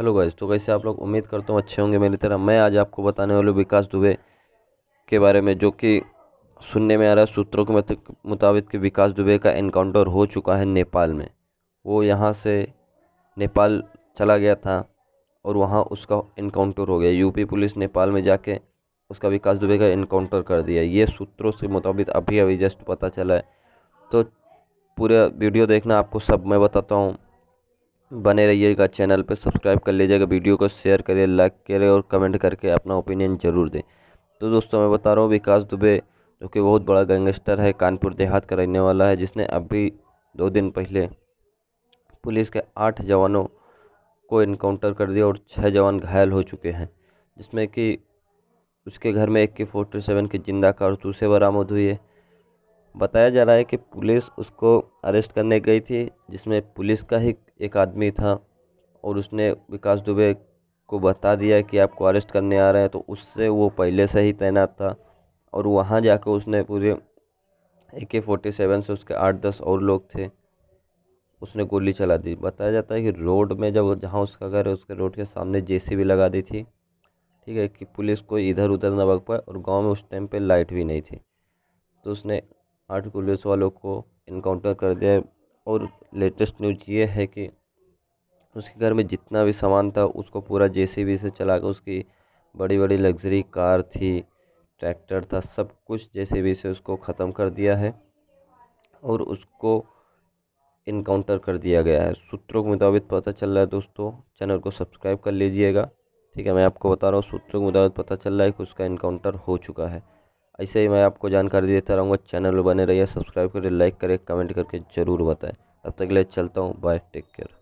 hello guys तो कैसे आप लोग उम्मीद करता हूँ अच्छे होंगे मेरी तरह मैं आज आपको बताने वाले विकास दुबे के बारे में जो कि सुनने में आ रहा है सूत्रों के मुताबिक कि विकास दुबे का इनकाउंटर हो चुका है नेपाल में वो यहाँ से नेपाल चला गया था और वहाँ उसका इनकाउंटर हो गया यूपी पुलिस नेपाल में जाके उसका विकास दुबे का इनकाउंटर कर दिया ये सूत्रों के मुताबिक अभी अभी जस्ट पता चला है तो पूरा वीडियो देखना आपको सब मैं बताता हूँ बने रहिएगा चैनल पर सब्सक्राइब कर लीजिएगा वीडियो को शेयर करिए लाइक करें और कमेंट करके अपना ओपिनियन ज़रूर दें तो दोस्तों मैं बता रहा हूँ विकास दुबे जो कि बहुत बड़ा गैंगस्टर है कानपुर देहात का रहने वाला है जिसने अभी दो दिन पहले पुलिस के आठ जवानों को इनकाउंटर कर दिया और छः जवान घायल हो चुके हैं जिसमें कि उसके घर में एक के फोर्टी सेवन की जिंदा कारतूसें बरामद हुई है बताया जा रहा है कि पुलिस उसको अरेस्ट करने गई थी जिसमें पुलिस का ही एक आदमी था और उसने विकास दुबे को बता दिया कि आपको अरेस्ट करने आ रहे हैं तो उससे वो पहले से ही तैनात था और वहाँ जाकर उसने पूरे ए के फोर्टी सेवन से उसके आठ दस और लोग थे उसने गोली चला दी बताया जाता है कि रोड में जब जहाँ उसका घर है उसके रोड के सामने भी लगा दी थी ठीक है कि पुलिस को इधर उधर न बग पाए और गांव में उस टाइम पे लाइट भी नहीं थी तो उसने आठ पुलिस वालों को इनकाउंटर कर दिया और लेटेस्ट न्यूज ये है कि उसके घर में जितना भी सामान था उसको पूरा जे सी बी से चला कर उसकी बड़ी बड़ी लग्जरी कार थी ट्रैक्टर था सब कुछ जे सी बी से उसको ख़त्म कर दिया है और उसको इनकाउंटर कर दिया गया है सूत्रों के मुताबिक पता चल रहा है दोस्तों चैनल को सब्सक्राइब कर लीजिएगा ठीक है मैं आपको बता रहा हूँ सूत्रों के मुताबिक पता चल रहा है कि उसका इनकाउंटर हो चुका है ऐसे ही मैं आपको जानकारी देता रहूँगा चैनल बने रहिए सब्सक्राइब करें लाइक करें कमेंट करके ज़रूर बताएं तब तक के लिए चलता हूँ बाय टेक केयर